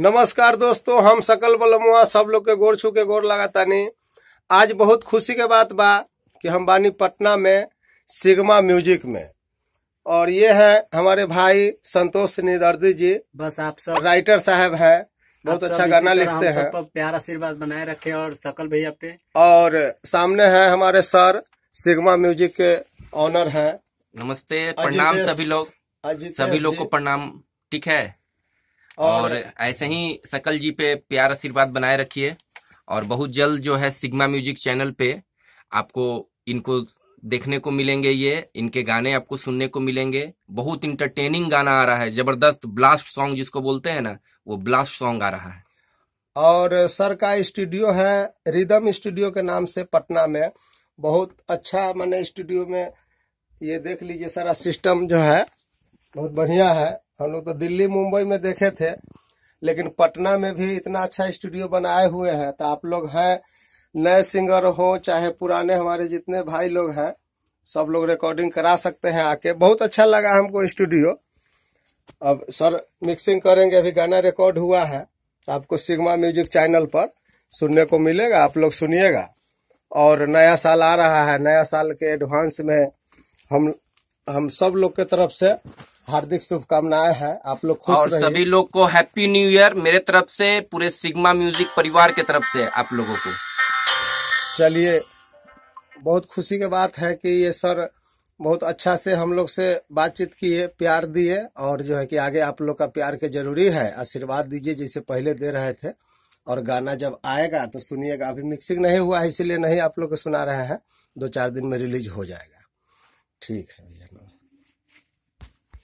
नमस्कार दोस्तों हम सकल बलमुआ सब लोग के गोर छू के गोर लगातानी आज बहुत खुशी के बात बा कि हम बानी पटना में सिग्मा म्यूजिक में और ये है हमारे भाई संतोष निदर्दी जी बस आप सब राइटर साहब है बहुत अच्छा गाना लिखते हैं प्यार आशीर्वाद बनाए रखे और सकल भैया पे और सामने है हमारे सर सिग्मा म्यूजिक के ऑनर है नमस्ते प्रणाम सभी लोग सभी लोग को प्रणाम ठीक है और ऐसे ही सकल जी पे प्यार आशीर्वाद बनाए रखिए और बहुत जल्द जो है सिग्मा म्यूजिक चैनल पे आपको इनको देखने को मिलेंगे ये इनके गाने आपको सुनने को मिलेंगे बहुत इंटरटेनिंग गाना आ रहा है जबरदस्त ब्लास्ट सॉन्ग जिसको बोलते हैं ना वो ब्लास्ट सॉन्ग आ रहा है और सर का स्टूडियो है रिदम स्टूडियो के नाम से पटना में बहुत अच्छा मैंने स्टूडियो में ये देख लीजिए सारा सिस्टम जो है बहुत बढ़िया है हम लोग तो दिल्ली मुंबई में देखे थे लेकिन पटना में भी इतना अच्छा स्टूडियो बनाए हुए हैं तो आप लोग हैं नए सिंगर हो चाहे पुराने हमारे जितने भाई लोग हैं सब लोग रिकॉर्डिंग करा सकते हैं आके बहुत अच्छा लगा हमको स्टूडियो अब सर मिक्सिंग करेंगे अभी गाना रिकॉर्ड हुआ है आपको सिग्मा म्यूजिक चैनल पर सुनने को मिलेगा आप लोग सुनिएगा और नया साल आ रहा है नया साल के एडवांस में हम हम सब लोग के तरफ से हार्दिक शुभकामनाएं हैं आप लोग खुश और सभी लोग को हैप्पी न्यू ईयर मेरे तरफ से पूरे सिग्मा म्यूजिक परिवार के तरफ से आप लोगों को चलिए बहुत खुशी की बात है कि ये सर बहुत अच्छा से हम लोग से बातचीत किए प्यार दिए और जो है कि आगे आप लोग का प्यार के जरूरी है आशीर्वाद दीजिए जैसे पहले दे रहे थे और गाना जब आएगा तो सुनिएगा अभी मिक्सिंग नहीं हुआ है इसीलिए नहीं आप लोग को सुना रहे हैं दो चार दिन में रिलीज हो जाएगा ठीक है भैया नमस्कार